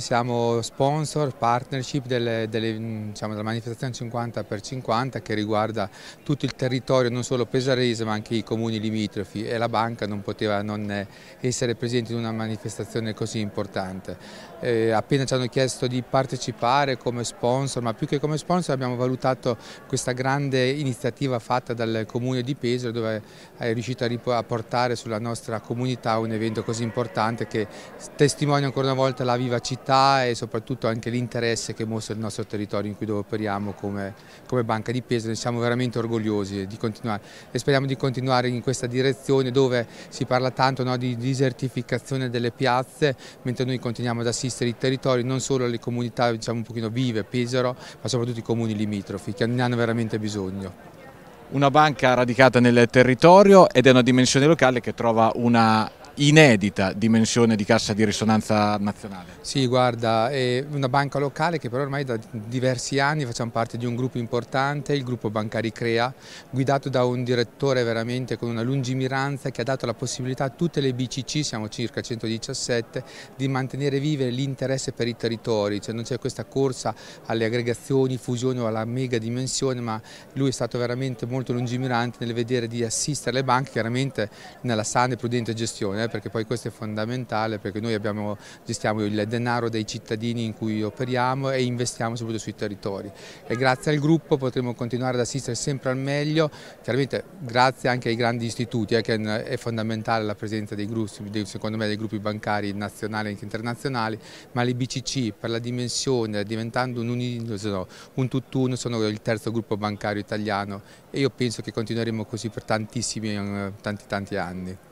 Siamo sponsor, partnership delle, delle, mm, diciamo, della manifestazione 50 per 50 che riguarda tutto il territorio, non solo pesarese ma anche i comuni limitrofi e la banca non poteva non essere presente in una manifestazione così importante. Eh, appena ci hanno chiesto di partecipare come sponsor, ma più che come sponsor abbiamo valutato questa grande iniziativa fatta dal comune di Pesaro dove è riuscito a, a portare sulla nostra comunità un evento così importante che testimonia ancora una volta la viva città città e soprattutto anche l'interesse che mostra il nostro territorio in cui dove operiamo come, come Banca di Peso. Ne siamo veramente orgogliosi di continuare e speriamo di continuare in questa direzione dove si parla tanto no, di desertificazione delle piazze, mentre noi continuiamo ad assistere i territori, non solo le comunità diciamo, un pochino vive, Pesaro, ma soprattutto i comuni limitrofi che ne hanno veramente bisogno una banca radicata nel territorio ed è una dimensione locale che trova una inedita dimensione di cassa di risonanza nazionale. Sì, guarda, è una banca locale che però ormai da diversi anni facciamo parte di un gruppo importante, il gruppo Bancari Crea, guidato da un direttore veramente con una lungimiranza che ha dato la possibilità a tutte le BCC, siamo circa 117, di mantenere vive l'interesse per i territori, cioè non c'è questa corsa alle aggregazioni, fusioni o alla mega dimensione, ma lui è stato veramente molto lungimirante nel vedere di assistere le banche chiaramente nella sana e prudente gestione eh, perché poi questo è fondamentale perché noi abbiamo, gestiamo il denaro dei cittadini in cui operiamo e investiamo soprattutto sui territori e grazie al gruppo potremo continuare ad assistere sempre al meglio, chiaramente grazie anche ai grandi istituti eh, che è fondamentale la presenza dei gruppi, secondo me dei gruppi bancari nazionali e internazionali, ma le BCC per la dimensione diventando un, un, un tutt'uno sono il terzo gruppo bancario italiano e io penso che continueremo così per tantissimi, eh, tanti tanti anni.